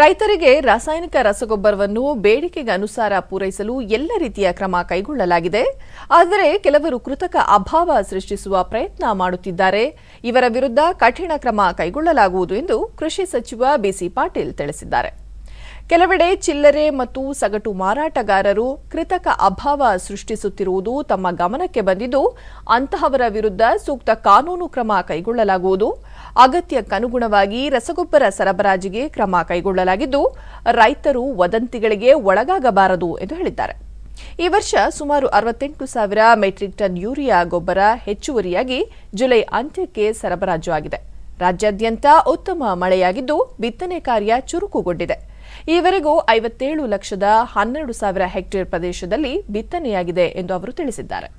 ರೈತರಿಗೆ ರಾಸಾಯನಿಕ ರಸಗೊಬ್ಬರವನ್ನು ಬೇಡಿಕೆಗೆ ಅನುಸಾರ ಪೂರೈಸಲು ಎಲ್ಲ ರೀತಿಯ ಕ್ರಮ ಕೈಗೊಳ್ಳಲಾಗಿದೆ ಆದರೆ ಕೆಲವರು ಕೃತಕ ಅಭಾವ ಸೃಷ್ಟಿಸುವ ಪ್ರಯತ್ನ ಮಾಡುತ್ತಿದ್ದಾರೆ ಇವರ ವಿರುದ್ಧ ಕಠಿಣ ಕ್ರಮ ಕೈಗೊಳ್ಳಲಾಗುವುದು ಎಂದು ಕೃಷಿ ಸಚಿವ ಬಿಸಿ ಪಾಟೀಲ್ ತಿಳಿಸಿದ್ದಾರೆ ಕೆಲವೆಡೆ ಚಿಲ್ಲರೆ ಮತ್ತು ಸಗಟು ಮಾರಾಟಗಾರರು ಕೃತಕ ಅಭಾವ ಸೃಷ್ಟಿಸುತ್ತಿರುವುದು ತಮ್ಮ ಗಮನಕ್ಕೆ ಬಂದಿದ್ದು ಅಂತಹವರ ವಿರುದ್ಧ ಸೂಕ್ತ ಕಾನೂನು ಕ್ರಮ ಕೈಗೊಳ್ಳಲಾಗುವುದು ಅಗತ್ಯಕ್ಕನುಗುಣವಾಗಿ ರಸಗೊಬ್ಬರ ಸರಬರಾಜಿಗೆ ಕ್ರಮ ಕೈಗೊಳ್ಳಲಾಗಿದ್ದು ರೈತರು ವದಂತಿಗಳಿಗೆ ಒಳಗಾಗಬಾರದು ಎಂದು ಹೇಳಿದ್ದಾರೆ ಈ ವರ್ಷ ಸುಮಾರು ಅರವತ್ತೆಂಟು ಸಾವಿರ ಮೆಟ್ರಿಕ್ ಟನ್ ಯೂರಿಯಾ ಗೊಬ್ಬರ ಹೆಚ್ಚುವರಿಯಾಗಿ ಜುಲೈ ಅಂತ್ಯಕ್ಕೆ ಸರಬರಾಜು ಆಗಿದೆ ರಾಜ್ಯಾದ್ಯಂತ ಉತ್ತಮ ಮಳೆಯಾಗಿದ್ದು ಬಿತ್ತನೆ ಕಾರ್ಯ ಚುರುಕುಗೊಂಡಿದೆ ಈವರೆಗೂ ಐವತ್ತೇಳು ಲಕ್ಷದ ಹನ್ನೆರಡು ಸಾವಿರ ಹೆಕ್ಟೇರ್ ಪ್ರದೇಶದಲ್ಲಿ ಬಿತ್ತನೆಯಾಗಿದೆ ಎಂದು ಅವರು ತಿಳಿಸಿದ್ದಾರೆ